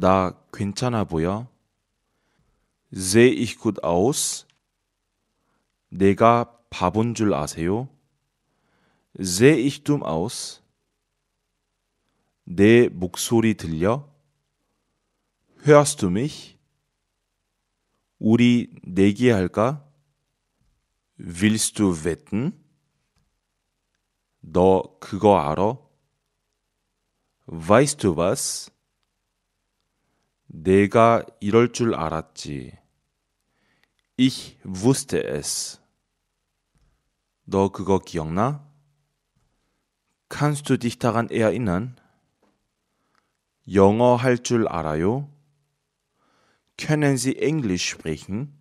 나 괜찮아 보여? Sehe ich gut aus? 내가 바본 줄 아세요? Sehe ich dumm aus? 내 목소리 들려? Hörst du mich? 우리 내기할까? Willst du wetten? 너 그거 알아? Weißt du was? 내가 이럴 줄 알았지. Ich wusste es. 너 그거 기억나? Kannst du dich daran erinnern? 영어 할 줄 알아요? Können Sie Englisch sprechen?